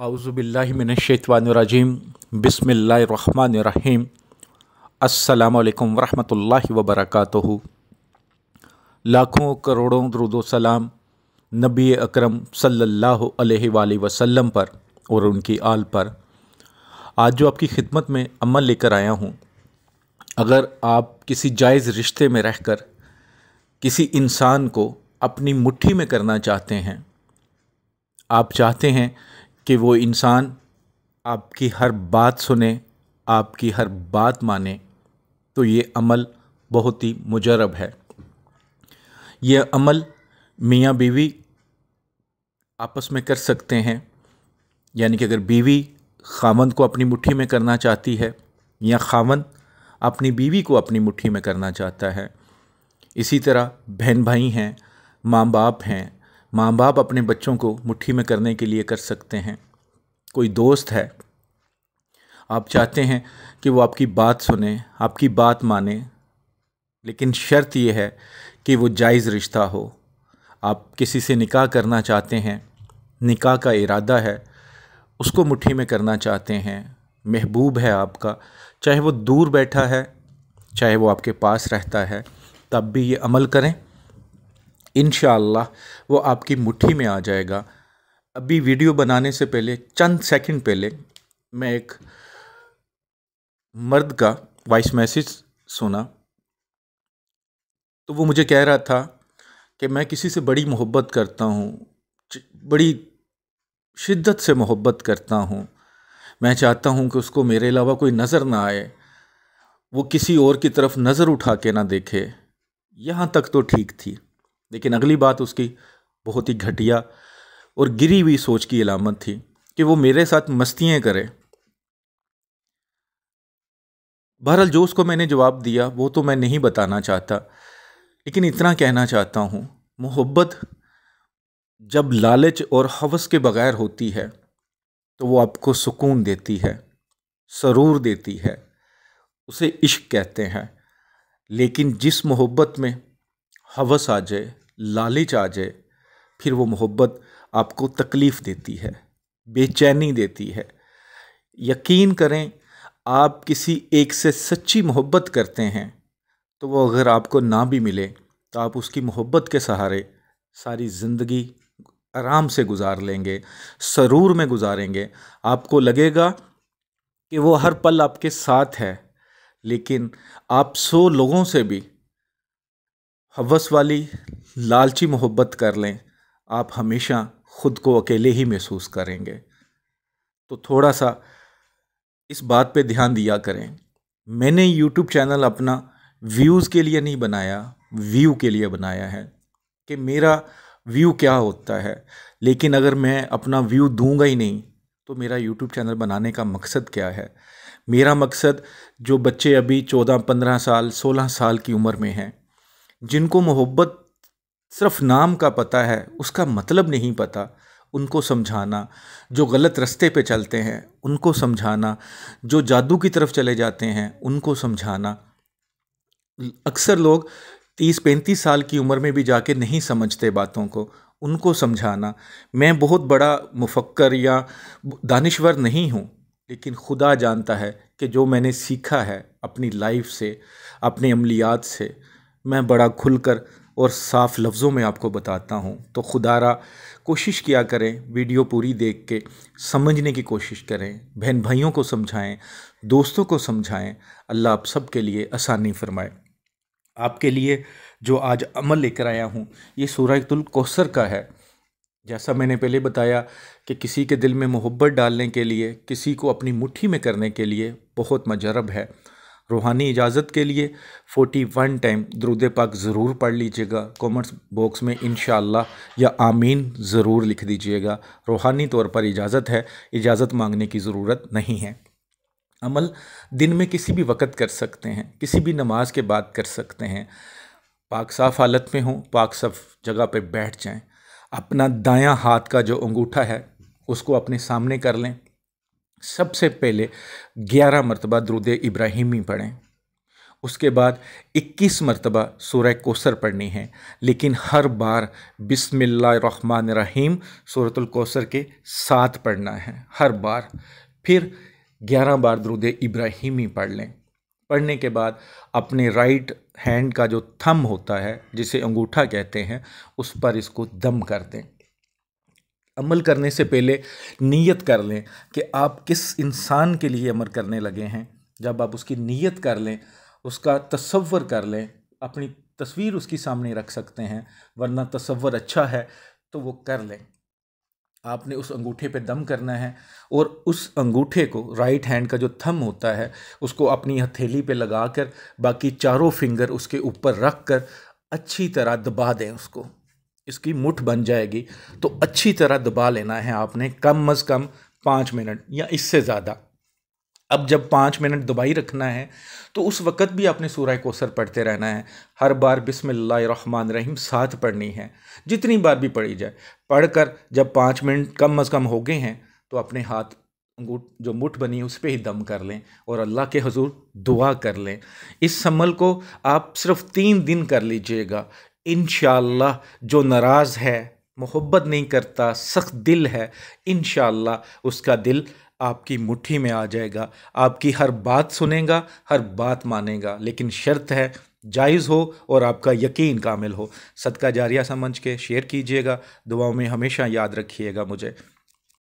आउज़बिल्लिमिनशैतवानरजीम बिसमीम अल्लाम वरहमल वबरक लाखों करोड़ों दरुदोसलाम नबी अक्रम सल्ला वसम पर और उनकी आल पर आज जो आपकी खिदमत में अमल लेकर आया हूँ अगर आप किसी जायज़ रिश्ते में रहकर किसी इंसान को अपनी मुट्ठी में करना चाहते हैं आप चाहते हैं कि वो इंसान आपकी हर बात सुने आपकी हर बात माने तो ये अमल बहुत ही मुजरब है यह अमल मियाँ बीवी आपस में कर सकते हैं यानी कि अगर बीवी खामंद को अपनी मुट्ठी में करना चाहती है या खामंद अपनी बीवी को अपनी मुट्ठी में करना चाहता है इसी तरह बहन भाई हैं माँ बाप हैं माँ बाप अपने बच्चों को मुट्ठी में करने के लिए कर सकते हैं कोई दोस्त है आप चाहते हैं कि वो आपकी बात सुने आपकी बात माने लेकिन शर्त यह है कि वो जायज़ रिश्ता हो आप किसी से निकाह करना चाहते हैं निकाह का इरादा है उसको मुट्ठी में करना चाहते हैं महबूब है आपका चाहे वो दूर बैठा है चाहे वो आपके पास रहता है तब भी ये अमल करें इन वो आपकी मुट्ठी में आ जाएगा अभी वीडियो बनाने से पहले चंद सेकंड पहले मैं एक मर्द का वॉइस मैसेज सुना तो वो मुझे कह रहा था कि मैं किसी से बड़ी मोहब्बत करता हूँ बड़ी शिद्दत से मोहब्बत करता हूँ मैं चाहता हूँ कि उसको मेरे अलावा कोई नज़र ना आए वो किसी और की तरफ नज़र उठा के ना देखे यहाँ तक तो ठीक थी लेकिन अगली बात उसकी बहुत ही घटिया और गिरी हुई सोच की अलामत थी कि वो मेरे साथ मस्तियाँ करे बहरहाल जो उसको मैंने जवाब दिया वो तो मैं नहीं बताना चाहता लेकिन इतना कहना चाहता हूँ मोहब्बत जब लालच और हवस के बगैर होती है तो वो आपको सुकून देती है सरूर देती है उसे इश्क कहते हैं लेकिन जिस मोहब्बत में हवस आ जाए लालच आ जाए फिर वो मोहब्बत आपको तकलीफ़ देती है बेचैनी देती है यकीन करें आप किसी एक से सच्ची मोहब्बत करते हैं तो वो अगर आपको ना भी मिले तो आप उसकी मोहब्बत के सहारे सारी ज़िंदगी आराम से गुजार लेंगे सरूर में गुजारेंगे आपको लगेगा कि वो हर पल आपके साथ है लेकिन आप सौ लोगों से भी हवस वाली लालची मोहब्बत कर लें आप हमेशा ख़ुद को अकेले ही महसूस करेंगे तो थोड़ा सा इस बात पे ध्यान दिया करें मैंने यूट्यूब चैनल अपना व्यूज़ के लिए नहीं बनाया व्यू के लिए बनाया है कि मेरा व्यू क्या होता है लेकिन अगर मैं अपना व्यू दूंगा ही नहीं तो मेरा यूट्यूब चैनल बनाने का मकसद क्या है मेरा मकसद जो बच्चे अभी चौदह पंद्रह साल सोलह साल की उम्र में हैं जिनको मोहब्बत सिर्फ नाम का पता है उसका मतलब नहीं पता उनको समझाना जो गलत रास्ते पे चलते हैं उनको समझाना जो जादू की तरफ चले जाते हैं उनको समझाना अक्सर लोग तीस पैंतीस साल की उम्र में भी जाके नहीं समझते बातों को उनको समझाना मैं बहुत बड़ा मुफक्र या दानिश्वर नहीं हूँ लेकिन खुदा जानता है कि जो मैंने सीखा है अपनी लाइफ से अपने अमलियात से मैं बड़ा खुल कर और साफ़ लफ्ज़ों में आपको बताता हूँ तो खुदारा कोशिश किया करें वीडियो पूरी देख के समझने की कोशिश करें बहन भाइयों को समझाएं दोस्तों को समझाएं अल्लाह आप सब के लिए आसानी फरमाए आपके लिए जो आज अमल लेकर आया हूँ ये सूरतुल कोसर का है जैसा मैंने पहले बताया कि किसी के दिल में मोहब्बत डालने के लिए किसी को अपनी मुट्ठी में करने के लिए बहुत मजरब है रूहानी इजाज़त के लिए 41 टाइम दरुद पाक ज़रूर पढ़ लीजिएगा कॉमेंट्स बॉक्स में इन या आमीन ज़रूर लिख दीजिएगा रूहानी तौर पर इजाज़त है इजाज़त मांगने की ज़रूरत नहीं है अमल दिन में किसी भी वक़्त कर सकते हैं किसी भी नमाज के बाद कर सकते हैं पाक साफ़ हालत में हों पाक साफ जगह पर बैठ जाएँ अपना दाया हाथ का जो अंगूठा है उसको अपने सामने कर लें सबसे पहले ग्यारह मरतबा द्रुद इब्राहिमी पढ़ें उसके बाद इक्कीस मरतबा सूरह कोसर पढ़नी है लेकिन हर बार बिसमान रहीम सूरतुल कोसर के साथ पढ़ना है हर बार फिर ग्यारह बार द्रुद इब्राहिमी पढ़ लें पढ़ने के बाद अपने राइट हैंड का जो थम होता है जिसे अंगूठा कहते हैं उस पर इसको दम कर दें अमल करने से पहले नीयत कर लें कि आप किस इंसान के लिए अमल करने लगे हैं जब आप उसकी नीयत कर लें उसका तस्वर कर लें अपनी तस्वीर उसकी सामने रख सकते हैं वरना तस्वर अच्छा है तो वो कर लें आपने उस अंगूठे पे दम करना है और उस अंगूठे को राइट हैंड का जो थम होता है उसको अपनी हथेली पे लगा कर बाकी चारों फिंगर उसके ऊपर रख कर अच्छी तरह दबा दें उसको इसकी मुठ बन जाएगी तो अच्छी तरह दबा लेना है आपने कम अज़ कम पाँच मिनट या इससे ज़्यादा अब जब पाँच मिनट दबाई रखना है तो उस वक़्त भी आपने सूरह कोसर पढ़ते रहना है हर बार बिसमान रहीम साथ पढ़नी है जितनी बार भी पढ़ी जाए पढ़कर जब पाँच मिनट कम अज़ कम हो गए हैं तो अपने हाथ अंगूठ जो मुठ बनी है उस पर ही दम कर लें और अल्लाह के हजूर दुआ कर लें इस समल को आप सिर्फ तीन दिन कर लीजिएगा इन जो नाराज़ है मोहब्बत नहीं करता सख्त दिल है इन उसका दिल आपकी मुट्ठी में आ जाएगा आपकी हर बात सुनेगा हर बात मानेगा लेकिन शर्त है जायज़ हो और आपका यकीन कामिल हो सदका जारिया समझ के शेयर कीजिएगा दुआओं में हमेशा याद रखिएगा मुझे